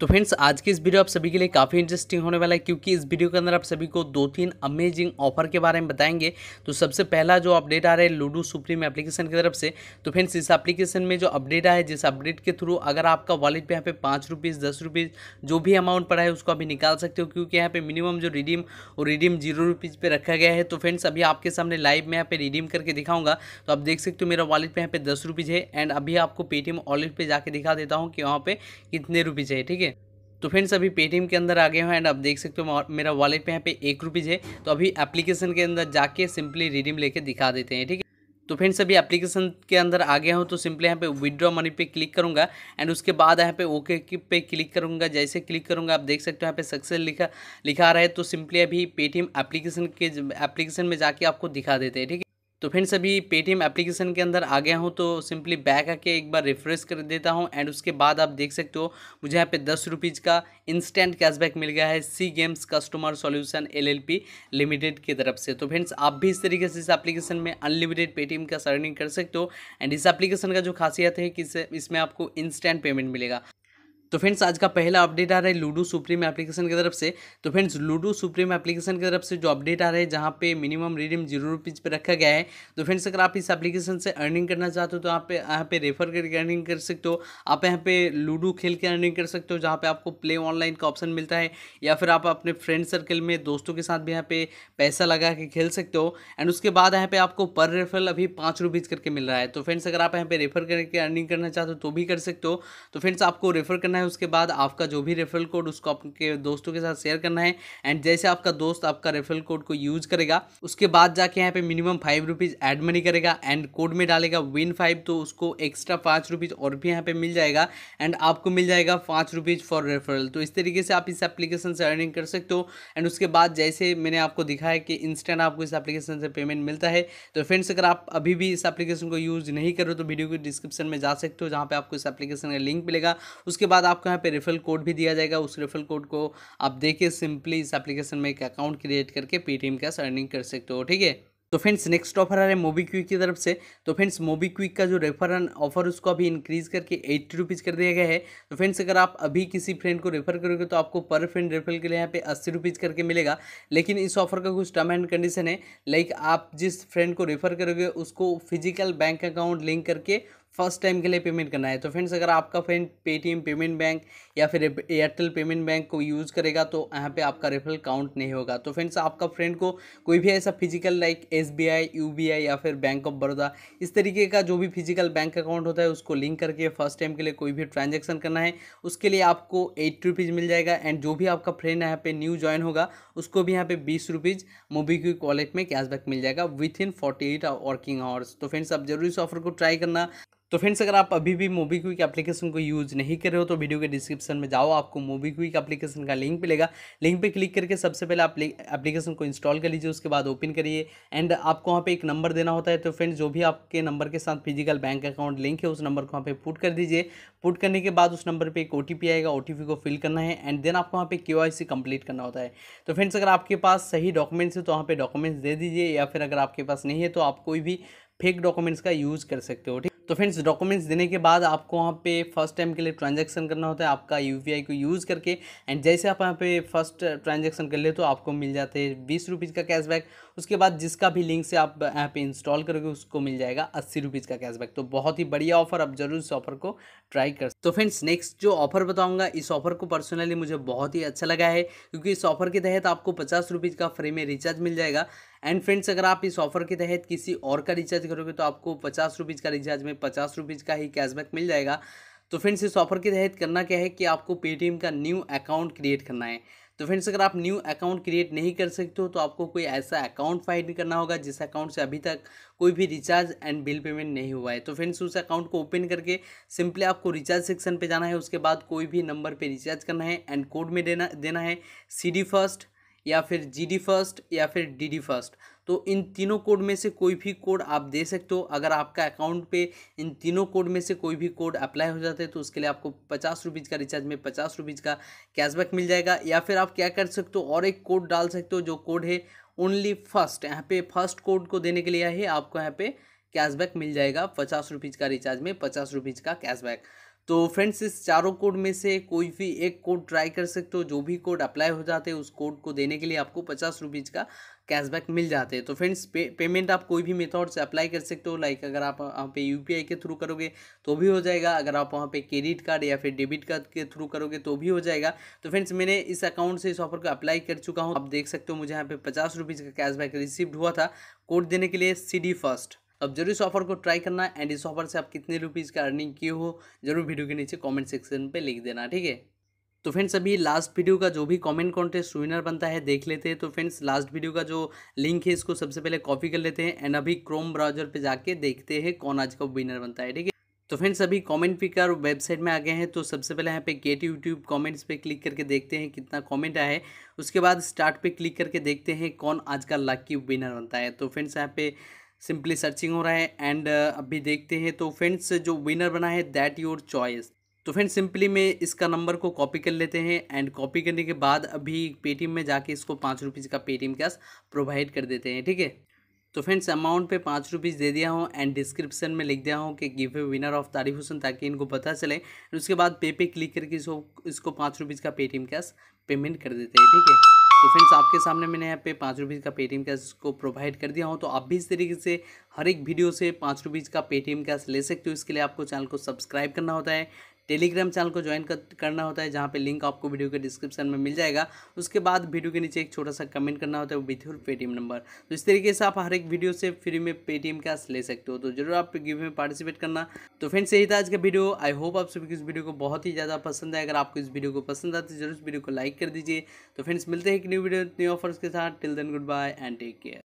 तो फ्रेंड्स आज की इस वीडियो आप सभी के लिए काफ़ी इंटरेस्टिंग होने वाला है क्योंकि इस वीडियो के अंदर आप सभी को दो तीन अमेजिंग ऑफर के बारे में बताएंगे तो सबसे पहला जो अपडेट आ रहा है लूडो सुप्रीम एप्लीकेशन की तरफ से तो फ्रेंड्स इस एप्लीकेशन में जो अपडेट आया है जिस अपडेट के थ्रू अगर आपका वॉलेट पर यहाँ पे पाँच रुपीज़ दस रुपीज़ जो भी अमाउंट पड़ा है उसको अभी निकाल सकते हो क्योंकि यहाँ पर मिनिमम जो रिडीम और रिडीम जीरो रुपीज़ रखा गया है तो फ्रेंड्स अभी आपके सामने लाइव में यहाँ पे रिडीम करके दिखाऊंगा तो आप देख सकते हो मेरा वॉलेट पर यहाँ पे दस रुपीज़ है एंड अभी आपको पेटीएम वॉलेट पर जाकर दिखा देता हूँ कि वहाँ पर कितने रुपीज़ है ठीक है तो फ्रेंड्स अभी पेटीएम के अंदर आ गए हैं एंड आप देख सकते हो मेरा वॉलेट पे यहाँ पे एक रुपीज़ है तो अभी एप्लीकेशन के अंदर जाके सिंपली रिडीम लेके दिखा देते हैं ठीक है तो फ्रेंड्स अभी एप्लीकेशन के अंदर आ गया हूँ तो सिंपली यहाँ पे विड्रॉ मनी पे क्लिक करूँगा एंड उसके बाद यहाँ पे ओके पे क्लिक करूँगा जैसे क्लिक करूँगा आप देख सकते हो यहाँ पे सक्सेस लिखा लिखा रहा है तो सिंपली अभी पेटीएम एप्लीकेशन के एप्लीकेशन में जाके आपको दिखा देते हैं ठीक है तो फ्रेंड्स अभी पेटीएम एप्लीकेशन के अंदर आ गया हूँ तो सिंपली बैक आके एक बार रिफ्रेश कर देता हूँ एंड उसके बाद आप देख सकते हो मुझे यहाँ पे दस रुपीज़ का इंस्टेंट कैशबैक मिल गया है C games customer solution LLP limited की तरफ से तो फ्रेंड्स आप भी इस तरीके से इस एप्लीकेशन में अनलिमिटेड पेटीएम का सर्निंग कर सकते हो एंड इस एप्लीकेशन का जो खासियत है कि इसमें आपको इंस्टेंट पेमेंट मिलेगा तो फ्रेंड्स आज का पहला अपडेट आ रहा है लूडो सुप्रीम एप्लीकेशन की तरफ से तो फ्रेंड्स लूडो सुप्रीम एप्लीकेशन की तरफ से जो अपडेट आ रहा है जहाँ पे मिनिमम रिडीम जीरो रुपीज़ पर रखा गया है तो फ्रेंड्स अगर आप इस एप्लीकेशन से अर्निंग करना चाहते हो तो आप यहाँ पे रेफर करके अर्निंग कर सकते हो आप यहाँ पे लूडो खेल के अर्निंग कर सकते हो जहाँ पर आपको प्ले ऑनलाइन का ऑप्शन मिलता है या फिर आप अपने फ्रेंड सर्कल में दोस्तों के साथ भी यहाँ पे पैसा लगा के खेल सकते हो एंड उसके बाद यहाँ पे आपको पर रेफरल अभी पाँच रुपीज़ करके मिल रहा है तो फ्रेंड्स अगर आप यहाँ पे रेफर करके अर्निंग करना चाहते हो तो भी कर सकते हो तो फ्रेंड्स आपको रेफर करना करना है उसके बाद आपका जो भी रेफरल कोड उसको आपके दोस्तों के साथ शेयर करना है एंड जैसे आपका दोस्त आपका रेफरल कोड को यूज करेगा उसके बाद जाके यहाँ पे minimum five rupees add money करेगा एंड कोड में डालेगा विन फाइव तो उसको एक्स्ट्रा पाँच रुपीज़ और भी यहाँ पे मिल जाएगा एंड आपको मिल जाएगा पाँच रुपीज़ फॉर रेफरल तो इस तरीके से आप इस एप्लीकेशन से अर्निंग कर सकते हो एंड उसके बाद जैसे मैंने आपको दिखाया कि इंस्टेंट आपको इस एप्लीकेशन से पेमेंट मिलता है तो फ्रेंड्स अगर आप अभी भी इस एप्लीकेशन को यूज़ नहीं करो तो वीडियो के डिस्क्रिप्शन में जा सकते हो जहाँ पर आपको इस एप्लीकेशन का लिंक मिलेगा उसके बाद आपको यहाँ पे रेफरल कोड भी दिया जाएगा उस रेफरल कोड को आप देखिए सिंपली इस एप्लीकेशन में एक अकाउंट क्रिएट करके पेटीएम कैश अर्निंग कर सकते हो ठीक है तो फ्रेंड्स नेक्स्ट ऑफर आ रहा है मोबी क्विक की तरफ से तो फ्रेंड्स मोबी क्विक का जो रेफर ऑफर उसको अभी इंक्रीज़ करके एट्टी रुपीज़ कर दिया गया है तो फ्रेंड्स अगर आप अभी किसी फ्रेंड को रेफर करोगे तो आपको पर फ्रेंड रेफर के लिए यहाँ पे अस्सी रुपीज़ करके मिलेगा लेकिन इस ऑफर का कुछ टर्म एंड कंडीशन है लाइक आप जिस फ्रेंड को रेफर करोगे उसको फिजिकल बैंक अकाउंट लिंक करके फर्स्ट टाइम के लिए पेमेंट करना है तो फ्रेंड्स अगर आपका फ्रेंड पेटीएम पेमेंट बैंक या फिर एयरटेल पेमेंट बैंक को यूज़ करेगा तो यहाँ पे आपका रेफरल काउंट नहीं होगा तो फ्रेंड्स आपका फ्रेंड को कोई भी ऐसा physical like S B I U B I या फिर बैंक ऑफ बड़ौदा इस तरीके का जो भी फिजिकल बैंक अकाउंट होता है उसको लिंक करके फर्स्ट टाइम के लिए कोई भी ट्रांजेक्शन करना है उसके लिए आपको एट रुपीज़ मिल जाएगा एंड जो भी आपका फ्रेंड यहाँ पर न्यू ज्वाइन होगा उसको भी यहाँ पर बीस रुपीज़ मोबीक्विक वॉलेट में कैशबैक मिल जाएगा within forty eight working hours तो फ्रेंड्स आप जरूर इस ऑफर को ट्राई करना तो फ्रेंड्स अगर आप अभी भी मोबी क्विक एप्लीकेशन को यूज़ नहीं कर रहे हो तो वीडियो के डिस्क्रिप्शन में जाओ आपको मोबी क्विक एप्लीकेशन का लिंक मिलेगा लिंक पे क्लिक करके सबसे पहले आप एप्लीकेशन को इंस्टॉल कर लीजिए उसके बाद ओपन करिए एंड आपको वहाँ पे एक नंबर देना होता है तो फ्रेंड्स जो भी आपके नंबर के साथ फिजिकल बैंक अकाउंट लिंक है उस नंबर को वहाँ पर पुट कर दीजिए पुट करने के बाद उस नंबर पर एक ओ आएगा ओ को फिल करना है एंड देन आपको वहाँ पर के कंप्लीट करना होता है तो फ्रेंड्स अगर आपके पास सही डॉक्यूमेंट्स है तो वहाँ पर डॉक्यूमेंट्स दे दीजिए या फिर अगर आपके पास नहीं है तो आप कोई भी फेक डॉक्यूमेंट्स का यूज़ कर सकते हो ठीक तो फ्रेंड्स डॉक्यूमेंट्स देने के बाद आपको वहाँ पे फर्स्ट टाइम के लिए ट्रांजैक्शन करना होता है आपका यू को यूज़ करके एंड जैसे आप यहाँ पे फर्स्ट ट्रांजेक्शन कर ले तो आपको मिल जाते हैं बीस रुपीज़ का कैशबैक उसके बाद जिसका भी लिंक से आप ऐप इंस्टॉल करोगे उसको मिल जाएगा अस्सी रुपीज़ का कैशबैक तो बहुत ही बढ़िया ऑफर आप जरूर इस ऑफर को ट्राई कर तो फ्रेंड्स नेक्स्ट जो ऑफर बताऊंगा इस ऑफर को पर्सनली मुझे बहुत ही अच्छा लगा है क्योंकि इस ऑफर के तहत आपको पचास रुपीज़ का फ्री में रिचार्ज मिल जाएगा एंड फ्रेंड्स अगर आप इस ऑफर के तहत किसी और का रिचार्ज करोगे तो आपको पचास रुपीज़ का रिचार्ज में पचास रुपीज़ का ही कैशबैक मिल जाएगा तो फ्रेंड्स इस ऑफर के तहत करना क्या है कि आपको पेटीएम का न्यू अकाउंट क्रिएट करना है तो फ्रेंड्स अगर आप न्यू अकाउंट क्रिएट नहीं कर सकते हो तो आपको कोई ऐसा अकाउंट फाइंड करना होगा जिस अकाउंट से अभी तक कोई भी रिचार्ज एंड बिल पेमेंट नहीं हुआ है तो फ्रेंड्स उस अकाउंट को ओपन करके सिंपली आपको रिचार्ज सेक्शन पे जाना है उसके बाद कोई भी नंबर पे रिचार्ज करना है एंड कोड में देना देना है सी डी फर्स्ट या फिर जी डी फर्स्ट या फिर डी डी फर्स्ट तो इन तीनों कोड में से कोई भी कोड आप दे सकते हो अगर आपका अकाउंट पे इन तीनों कोड में से कोई भी कोड अप्लाई हो जाता है तो उसके लिए आपको पचास रुपीज़ का रिचार्ज में पचास रुपीज़ का कैशबैक मिल जाएगा या फिर आप क्या कर सकते हो और एक कोड डाल सकते हो जो कोड है ओनली फर्स्ट यहाँ पे फर्स्ट कोड को देने के लिए ही आपको यहाँ पे कैशबैक मिल जाएगा पचास रुपीज़ का रिचार्ज में पचास रुपीज़ का कैशबैक तो फ्रेंड्स इस चारों कोड में से कोई भी एक कोड ट्राई कर सकते हो जो भी कोड अप्लाई हो जाते हैं उस कोड को देने के लिए आपको पचास रुपीज़ का कैशबैक मिल जाते हैं तो फ्रेंड्स पे पेमेंट आप कोई भी मेथड से अप्लाई कर सकते हो लाइक अगर आप वहाँ पे यूपीआई के थ्रू करोगे तो भी हो जाएगा अगर आप वहाँ पे क्रेडिट कार्ड या फिर डेबिट कार्ड के थ्रू करोगे तो भी हो जाएगा तो फ्रेंड्स मैंने इस अकाउंट से इस ऑफर को अप्लाई कर चुका हूँ आप देख सकते हो मुझे यहाँ पे पचास रुपीज़ का कैशबैक रिसीव्ड हुआ था कोड देने के लिए सी फर्स्ट अब जरूर इस ऑफर को ट्राई करना एंड इस ऑफर से आप कितने रुपीज़ का अर्निंग किए हो जरूर वीडियो के नीचे कमेंट सेक्शन पे लिख देना ठीक है तो फ्रेंड्स अभी लास्ट वीडियो का जो भी कमेंट कॉन्टेस्ट विनर बनता है देख लेते हैं तो फ्रेंड्स लास्ट वीडियो का जो लिंक है इसको सबसे पहले कॉपी कर लेते हैं एंड अभी क्रोम ब्राउजर पर जाके देखते हैं कौन आज का विनर बनता है ठीक है तो फ्रेंड्स अभी कमेंट पिकर वेबसाइट में आ गए हैं तो सबसे पहले यहाँ पे गेट यूट्यूब कमेंट्स पे क्लिक करके देखते हैं कितना कमेंट आया है उसके बाद स्टार्ट पे क्लिक करके देखते हैं कौन आज का लकी विनर बनता है तो फ्रेंड्स यहाँ पे सिंपली सर्चिंग हो रहा है एंड अभी देखते हैं तो फ्रेंड्स जो विनर बना है दैट योर चॉइस तो फ्रेंड्स सिंपली मैं इसका नंबर को कॉपी कर लेते हैं एंड कॉपी करने के बाद अभी पेटीएम में जाके इसको पाँच रुपीज़ का पेटीएम कैश प्रोवाइड कर देते हैं ठीक है तो फ्रेंड्स अमाउंट पे पाँच रुपीज़ दे दिया हूँ एंड डिस्क्रिप्शन में लिख दिया हूँ कि गिव ए विनर ऑफ तारीफ हुसन ताकि इनको पता चले उसके बाद पे पे क्लिक करके इसको इसको पाँच रुपीज़ का पेटीएम कैश पेमेंट कर देते हैं ठीक है तो फ्रेंड्स आपके सामने मैंने यहाँ पे पाँच रुपीज़ का पेटीएम कैश को प्रोवाइड कर दिया हूँ तो आप भी इस तरीके से हर एक वीडियो से पाँच रुपीज़ का पेटीएम कैश ले सकते हो इसके लिए आपको चैनल को सब्सक्राइब करना होता है टेलीग्राम चैनल को ज्वाइन कर, करना होता है जहाँ पे लिंक आपको वीडियो के डिस्क्रिप्शन में मिल जाएगा उसके बाद वीडियो के नीचे एक छोटा सा कमेंट करना होता है विथ पेटीएम नंबर तो इस तरीके से आप हर एक वीडियो से फ्री में पेटीएम कैश ले सकते हो तो जरूर आप गिव में पार्टिसिपेट करना तो फ्रेंड्स यही था आज का वीडियो आई होप आप सभी को इस वीडियो को बहुत ही ज़्यादा पसंद है अगर आपको इस वीडियो को पसंद आती है जरूर इस वीडियो को लाइक कर दीजिए तो फ्रेंड्स मिलते हैं एक न्यू वीडियो न्यू ऑफर्स के साथ till then goodbye and take care